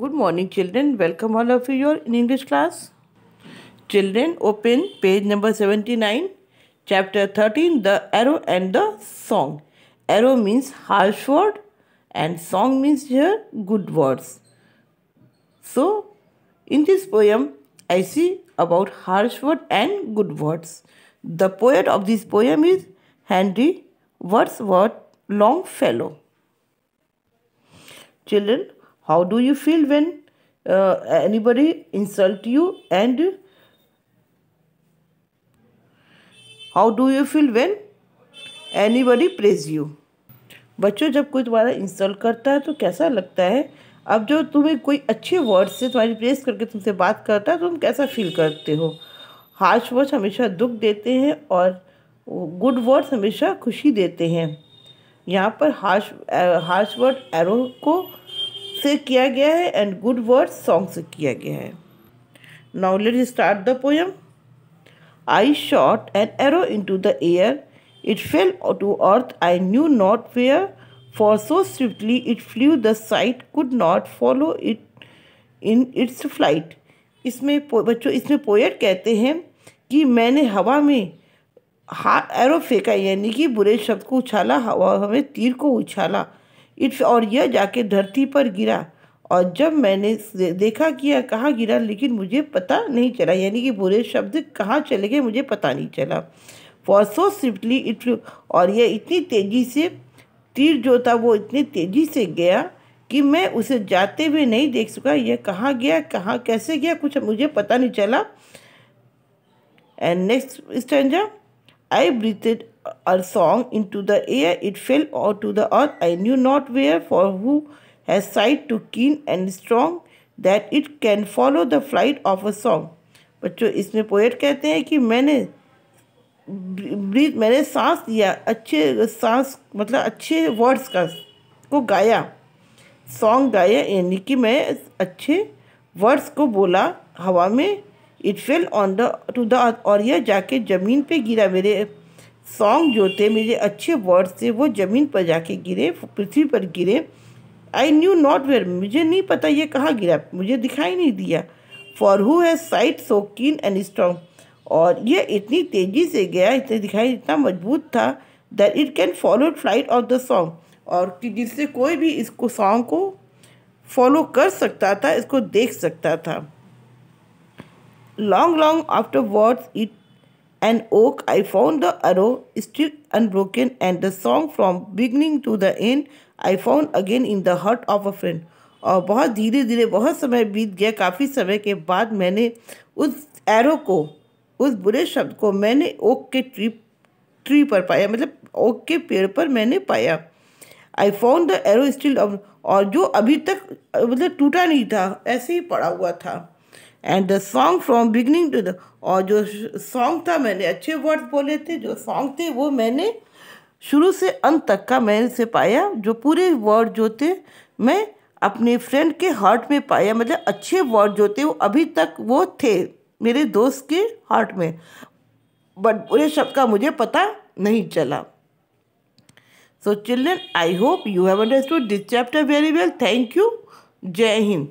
Good morning children. Welcome all of you in English class. Children open page number 79 chapter 13 the arrow and the song. Arrow means harsh word and song means here good words. So in this poem I see about harsh word and good words. The poet of this poem is Henry Wordsworth Longfellow. Children how do you feel when uh, anybody insult you and how do you feel when anybody praise you बच्चों जब कोई तुम्हारा insult करता है तो कैसा लगता है अब जो तुम्हें कोई अच्छे वर्ड से तुम्हारी प्रेस करके तुमसे बात करता है तो तुम कैसा फील करते हो हार्श वर्ड्स हमेशा दुख देते हैं और गुड वर्ड्स हमेशा खुशी देते हैं यहाँ पर हार्श हार्श वर्ड एरो को से किया गया है एंड गुड वर्ड सॉन्ग से किया गया है now let start the poem I shot an arrow into the air it fell to earth I knew not where for so swiftly it flew the sight could not follow it in its flight इसमें बच्चों इसमें poet कहते हैं कि मैंने हवा में हा एरो फेंका यानी कि बुरे शब्द को उछाला हवा हमें तीर को उछाला इट्स और यह जाके धरती पर गिरा और जब मैंने देखा कि यह कहाँ गिरा लेकिन मुझे पता नहीं चला यानी कि बुरे शब्द कहाँ चले गए मुझे पता नहीं चला फॉर सो स्विफ्टली इट और यह इतनी तेज़ी से तीर जो था वो इतनी तेज़ी से गया कि मैं उसे जाते हुए नहीं देख सका यह कहाँ गया कहाँ कैसे गया कुछ मुझे पता नहीं चला and next stanza I breathed a song into the air. It fell or to the earth. I knew not where, for who has sight to keen and strong that it can follow the flight of a song. बच्चों इसमें poet कहते हैं कि मैंने breathe मैंने सांस लिया अच्छे सांस मतलब अच्छे वर्ड्स का को गाया सॉन्ग गाया यानी कि मैं अच्छे वर्ड्स को बोला हवा में it fell on the to the earth और यह जाके ज़मीन पे गिरा मेरे सॉन्ग जो थे मेरे अच्छे वर्ड्स थे वो ज़मीन पर जाके गिरे पृथ्वी पर गिरे आई न्यू नॉट वेयर मुझे नहीं पता ये कहाँ गिरा मुझे दिखाई नहीं दिया for who has sight so keen and strong और ये इतनी तेज़ी से गया इतने दिखाई इतना मजबूत था that it can follow flight of the song और कि जिससे कोई भी इसको सॉन्ग को फॉलो कर सकता था इसको देख सकता था long long afterwards it an oak, I found the arrow still unbroken and the song from beginning to the end I found again in the heart of a friend. और बहुत धीरे धीरे बहुत समय बीत गया काफ़ी समय के बाद मैंने उस एरो को उस बुरे शब्द को मैंने ओक के ट्री ट्री पर पाया मतलब ओक के पेड़ पर मैंने पाया I found the arrow still और जो अभी तक मतलब टूटा नहीं था ऐसे ही पड़ा हुआ था and the song from beginning to the और जो सॉन्ग था मैंने अच्छे वर्ड बोले थे जो सॉन्ग थे वो मैंने शुरू से अंत तक का मैंने से पाया जो पूरे वर्ड जो थे मैं अपने फ्रेंड के हार्ट में पाया मतलब अच्छे वर्ड जो थे वो अभी तक वो थे मेरे दोस्त के हार्ट में बट पूरे शब्द का मुझे पता नहीं चला so children I hope you have understood this chapter very well thank you Jai Hind